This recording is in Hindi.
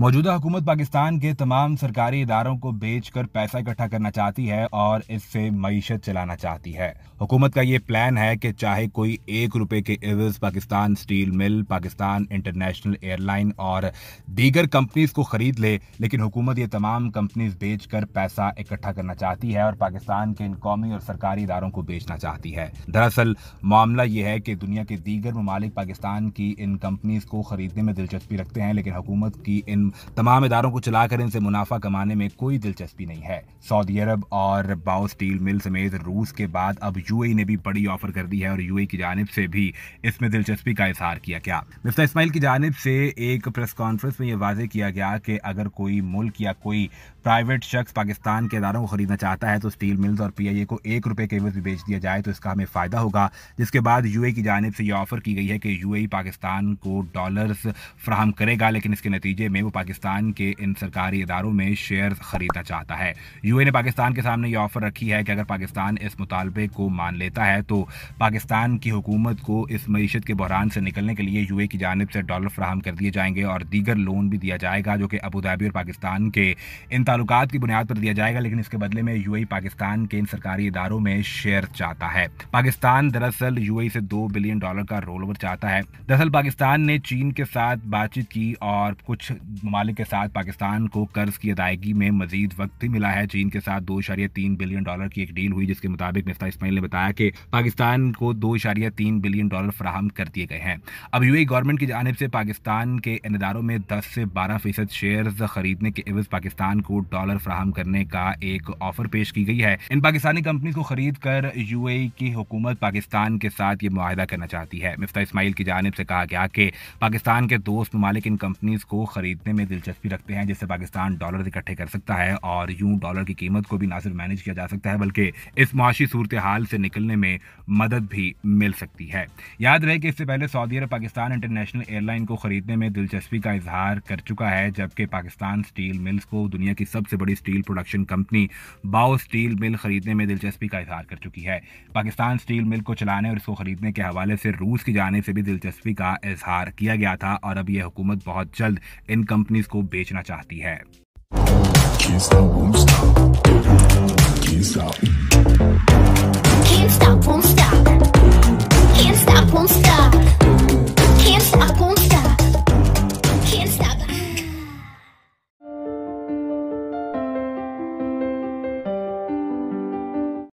मौजूदा हुकूमत पाकिस्तान के तमाम सरकारी इदारों को बेचकर पैसा इकट्ठा करना चाहती है और इससे मीशत चलाना चाहती है हुकूमत का ये प्लान है कि चाहे कोई एक रुपए के एवज Pakistan steel mill Pakistan international airline और दीगर कंपनीज को खरीद ले, लेकिन हुकूमत ये तमाम कंपनीज कर पैसा इकट्ठा करना चाहती है और पाकिस्तान के इन कौमी और सरकारी इदारों को बेचना चाहती है दरअसल मामला ये है कि दुनिया के दीगर ममालिक पाकिस्तान की इन कंपनीज को खरीदने में दिलचस्पी रखते हैं लेकिन हुकूमत की इन तमाम इदारों को चलाकर इनसे मुनाफा कमाने में कोई दिलचस्पी नहीं है सऊदी अरब और बाओ स्टील मिल समेत रूस के बाद अब यूएई ने भी बड़ी ऑफर कर दी है और यूएई की जानब से भी इसमें दिलचस्पी का इजहार किया गया मिफ्ता इसमाइल की जानब से एक प्रेस कॉन्फ्रेंस में यह वाजे किया गया कि अगर कोई मुल्क या कोई प्राइवेट शख्स पाकिस्तान के इदारों को खरीदना चाहता है तो स्टील मिल्स और पीआईए को एक रुपये के वज बेच दिया जाए तो इसका हमें फ़ायदा होगा जिसके बाद यूए की जानब से यह ऑफर की गई है कि यूएई पाकिस्तान को डॉलर्स फ्राहम करेगा लेकिन इसके नतीजे में वो पाकिस्तान के इन सरकारी इदारों में शेयर खरीदना चाहता है यूए ने पाकिस्तान के सामने ये ऑफर रखी है कि अगर पाकिस्तान इस मुतालबे को मान लेता है तो पाकिस्तान की हुकूमत को इस मीशत के बहरान से निकलने के लिए यूए की जानब से डॉलर फ्राहम कर दिए जाएंगे और दीगर लोन भी दिया जाएगा जो कि अबूधाबी और पाकिस्तान के इन ताल्लुक की बुनियाद पर दिया जाएगा लेकिन इसके बदले में यूए पाकिस्तान के इन सरकारी इदारों में शेयर चाहता है पाकिस्तान दरअसल यूए से दो बिलियन डॉलर का रोल ओवर चाहता है दरअसल पाकिस्तान ने चीन के साथ बातचीत की और कुछ ममालिक के साथ पाकिस्तान को कर्ज की अदायगी में मजीद वक्त भी मिला है चीन के साथ दो इशारिया तीन बिलियन डॉलर की एक डील हुई जिसके मुताबिक मिफ्ता इसमाइल ने बताया कि पाकिस्तान को दो इशारिया तीन बिलियन डॉलर फराहम कर दिए गए हैं अब ए गवर्नमेंट की जानब से पाकिस्तान के इदारों में दस से बारह फीसद शेयर खरीदने के एवज पाकिस्तान को डॉलर फराहम करने का एक ऑफर पेश की गई है इन पाकिस्तानी कंपनी को खरीद कर ए की हुकूमत पाकिस्तान के साथ ये मुआहदा करना चाहती है मिफ्ता इसमाइल की जानब से कहा गया कि पाकिस्तान के दोस्त ममालिक इन कंपनीज को खरीदने में दिलचस्पी रखते हैं जिससे पाकिस्तान डॉलर इकट्ठे कर सकता है और यूं डॉलर की कीमत को भी ना सिर्फ मैनेज किया जा सकता है बल्कि इस मुआशी सूरत हाल से निकलने में मदद भी मिल सकती है याद रहे कि इससे पहले Saudi Arabia Pakistan international airline को खरीदने में दिलचस्पी का इजहार कर चुका है जबकि पाकिस्तान स्टील मिल्स को दुनिया की सबसे बड़ी steel production company Bao steel mill खरीदने में दिलचस्पी का इजहार कर चुकी है पाकिस्तान स्टील मिल को चलाने और इसको खरीदने के हवाले से रूस की जाने से भी दिलचस्पी का इजहार किया गया था और अब यह हुकूमत बहुत जल्द इन कंपनी कंपनीज को बेचना चाहती है